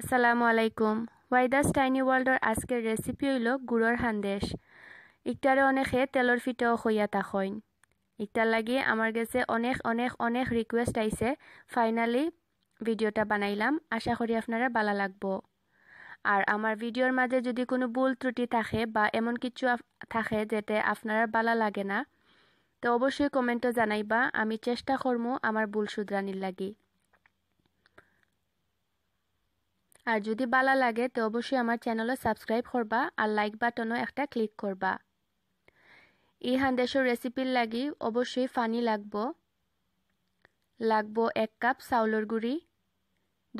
আসসালামু আলাইকুম ওয়াইদাস টাইনি ওয়ার্ল্ডর আজকের রেসিপি হইল গুড়র হান্দেশ ইকটারে অনেকে তেলর ফিটেও হইয়া থাকইন ইকটার লাগি আমার কাছে অনেক অনেক অনেক রিকোয়েস্ট আইছে ফাইনালি ভিডিওটা বানাইলাম আশা করি আপনারা ভালো লাগব আর আমার ভিডিওর মাঝে যদি কোনো ভুল ত্রুটি থাকে বা এমন কিছু থাকে যেতে আপনারা ভালো লাগে না তো অবশ্যই কমেন্টও জানাইবা আমি চেষ্টা করবো আমার ভুল শুধরানির লাগি আর যদি ভালো লাগে তো অবশ্যই আমার চ্যানেলও সাবস্ক্রাইব করবা আর লাইক বাটনও একটা ক্লিক করবা এই হান্দেশর রেসিপির লাগি অবশ্যই ফানি লাগব লাগব এক কাপ চাউলের গুড়ি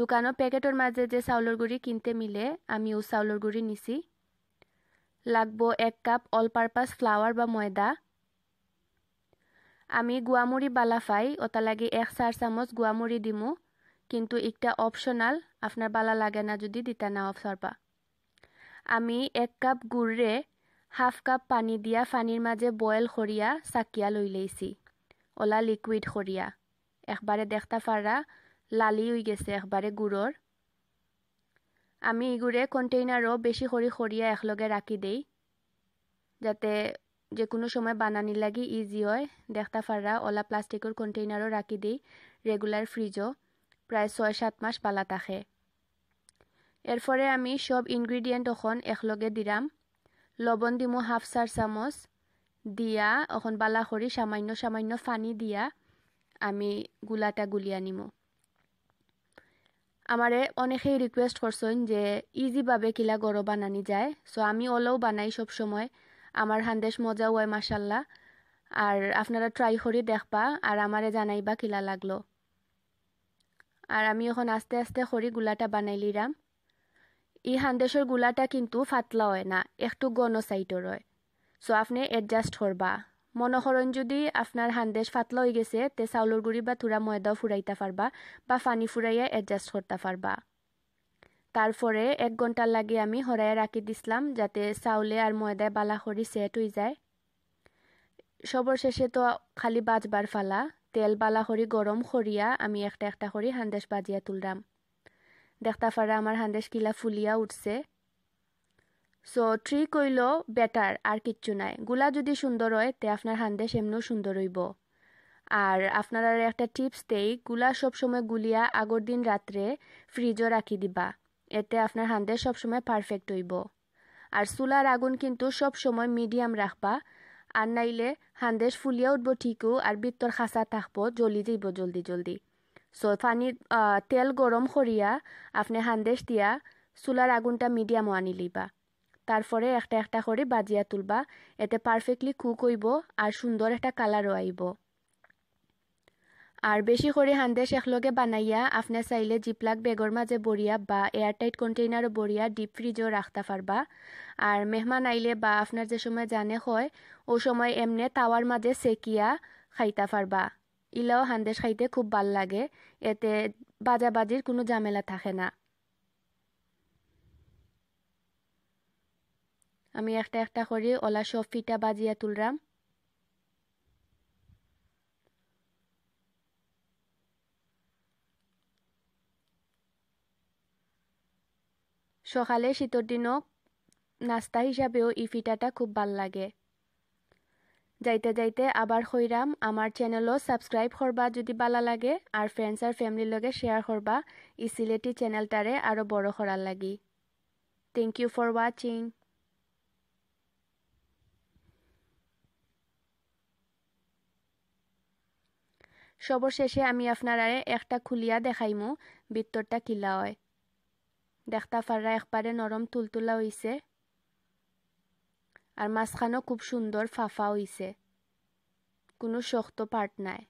দোকানও প্যাকেটের মাঝে যে চাউলের গুড়ি কিনতে মিলে আমি ও চাউলের গুড়ি নিছি লাগব এক কাপ অল পারপাস ফ্লাওয়ার বা ময়দা আমি গুয়ামুড়ি ফাই ওটা লাগে এক চার চামচ গুয়ামুড়ি দিমু কিন্তু একটা অপশনাল আপনার বালা লাগে না যদি দিতা না সরবা আমি এক কাপ গুড়রে হাফ কাপ পানি দিয়া ফানির মাঝে বয়েল সরিয়া চাকিয়া লই লৈছি অলা লিকুইড সরিয়া একবারে দেখতা ফাৰা লালি উই গেছে একবারে গুড়র আমি ইগুড়ে কন্টেইনারও বেশি সৰি সৰিয়া একলগে রাখি দেই যাতে যে কোনো সময় বানানি লাগি ইজি হয় দেখতা ফাৰা অলা প্লাস্টিকের কন্টেইনারও রাখি দেই রেগুলার ফ্রিজও প্রায় ছয় সাত মাস পালা থাকে এরপরে আমি সব ইনগ্রিডিয়েন্ট ওখন একলগে দিলাম লবণ দিমু হাফ চার চামচ দিয়া অখন বালা সৰি সামান্য সামান্য ফানি দিয়া আমি গুলাটা গুলিয়া নিমু আমাৰে অনেকেই রিকোয়েস্ট করছেন যে ইজিভাবে কিলা গড় বানানি যায় সো আমি ওলাও বানাই সব সময় আমার হান্দেশ মজা হয় মাসাল্লাহ আর আপনারা ট্রাই কৰি দেখবা আর আমারে জানাইবা কিলা লাগলো আর আমি এখন আস্তে আস্তে খড়ি গুলাটা বানাই লিরাম ই হান্দেশর গুলাটা কিন্তু ফাতলা হয় না একটু গণ সাইটর হয় সো আপনি এডজাস্ট করবা মনোহরণ যদি আপনার হান্দেশ ফাতলা হয়ে গেছে তে চাউলের গুড়ি বা থুরা ময়দাও ফুরাইতে পারবা বা ফানি ফুরাইয়া এডজাস্ট করতে পারবা তারপরে এক ঘন্টা লাগে আমি হরাইয়া রাখি দিছিলাম যাতে চাউলে আর ময়দায় বালা খড়ি সেট হয়ে যায় সবর শেষে তো খালি বাজবার ফালা তেল বালা করি গরম করিয়া আমি একটা একটা করি হান্দেশ বাজিয়া তুলরাম দেখতা ফারা আমার হান্দেশ কিলা ফুলিয়া উঠছে সো ট্রি কইল বেটার আর কিচ্ছু নাই গুলা যদি সুন্দর হয় তে আপনার হান্দেশ এমনিও সুন্দর হইব আর আপনারা একটা টিপস দেই গুলা সবসময় গুলিয়া আগর দিন রাত্রে ফ্রিজও রাখি দিবা এতে আপনার হান্দেশ সবসময় পারফেক্ট হইব আর চুলার আগুন কিন্তু সব সময় মিডিয়াম রাখবা আর নাইলে হান্দেশ ফুলিয়া উঠব ঠিকু আর বিত্তর খাসা থাকব জ্বলি যাইব জলদি জলদি সো পানিত তেল গরম করিয়া আপনি হান্দেশ দিয়া চুলার আগুনটা মিডিয়ামও আনি লিবা তারপরে একটা একটা করে বাজিয়া তুলবা এতে পারফেক্টলি কুক হইব আর সুন্দর একটা কালারও আইব আর বেশি করে হান্দে শেখলগে বানাইয়া আপনি চাইলে জিপলাক বেগর মাঝে বরিয়া বা এয়ারটাইট কন্টেইনার বরিয়া ডিপ ফ্রিজও রাখতে পারবা আর মেহমান আইলে বা আপনার যে সময় জানে হয় ও সময় এমনে তাওয়ার মাঝে সেকিয়া খাইতে পারবা ইলাও হান্দেশ খাইতে খুব ভাল লাগে এতে বাজাবাজির কোনো ঝামেলা থাকে না আমি একটা একটা করে ওলা সব ফিটা বাজিয়া তুলরাম সকালে শীতের দিনও নাস্তা হিসাবেও এই ফিটাটা খুব ভাল লাগে যাইতে যাইতে আবার হইরাম আমার চ্যানেলও সাবস্ক্রাইব করবা যদি ভালো লাগে আর ফ্রেন্ডস আর ফ্যামিলির লগে শেয়ার করবা ই সিলেটি চ্যানেলটারে আরও বড় করার লাগি থ্যাংক ইউ ফর ওয়াচিং সবর শেষে আমি আপনারা একটা খুলিয়া দেখাইমু ভিতরটা কিলা হয় দেখতা ফাররা একবারে নরম তুলতুলা হইছে আর মাঝখানও খুব সুন্দর ফাফা হইছে কোনো শক্ত পার্ট নাই